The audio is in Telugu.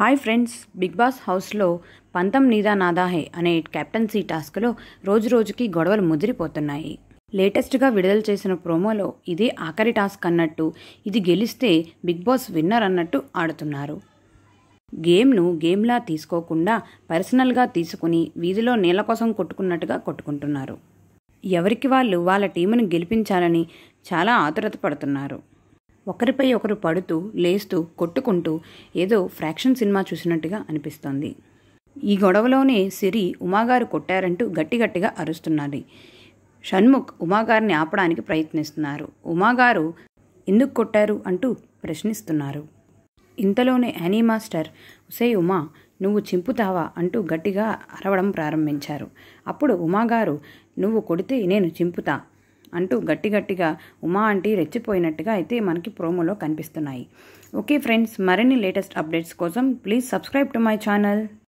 హాయ్ ఫ్రెండ్స్ బిగ్ బాస్ హౌస్లో పంతం నీదా నాదాహే అనే కెప్టెన్సీ టాస్క్లో రోజు రోజుకి గొడవలు ముదిరిపోతున్నాయి లేటెస్ట్గా విడుదల చేసిన ప్రోమోలో ఇదే ఆఖరి టాస్క్ అన్నట్టు ఇది గెలిస్తే బిగ్ బాస్ విన్నర్ అన్నట్టు ఆడుతున్నారు గేమ్ను గేమ్లా తీసుకోకుండా పర్సనల్గా తీసుకుని వీధిలో నీళ్ళ కోసం కొట్టుకున్నట్టుగా కొట్టుకుంటున్నారు ఎవరికి వాళ్ళు వాళ్ళ టీమును గెలిపించాలని చాలా ఆతురత పడుతున్నారు ఒకరిపై ఒకరు పడుతూ లేస్తూ కొట్టుకుంటూ ఏదో ఫ్రాక్షన్ సినిమా చూసినట్టుగా అనిపిస్తోంది ఈ గొడవలోనే సిరి ఉమాగారు కొట్టారంటూ గట్టిగట్టిగా అరుస్తున్నారు షణ్ముఖ్ ఉమాగారిని ఆపడానికి ప్రయత్నిస్తున్నారు ఉమాగారు ఎందుకు కొట్టారు అంటూ ప్రశ్నిస్తున్నారు ఇంతలోనే యానీ మాస్టర్ ఉసే ఉమా నువ్వు చింపుతావా అంటూ గట్టిగా అరవడం ప్రారంభించారు అప్పుడు ఉమాగారు నువ్వు కొడితే నేను చింపుతా అంటూ గట్టి గట్టిగా ఉమా అంటే రెచ్చిపోయినట్టుగా అయితే మనకి ప్రోమోలో కనిపిస్తున్నాయి ఓకే ఫ్రెండ్స్ మరిన్ని లేటెస్ట్ అప్డేట్స్ కోసం please subscribe to my channel